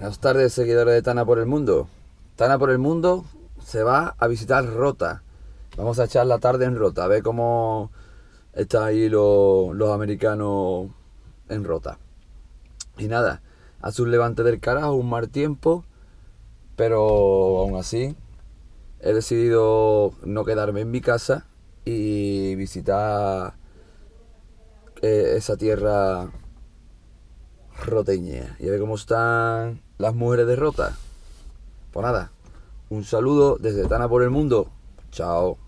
Buenas tardes, seguidores de Tana por el Mundo. Tana por el Mundo se va a visitar Rota. Vamos a echar la tarde en Rota, a ver cómo están ahí los, americanos en Rota. Y nada, a su levante del carajo, un mal tiempo, pero aún así he decidido no quedarme en mi casa y visitar eh, esa tierra roteña y a ver cómo están las mujeres derrotas. Pues nada, un saludo desde Tana por el mundo. Chao.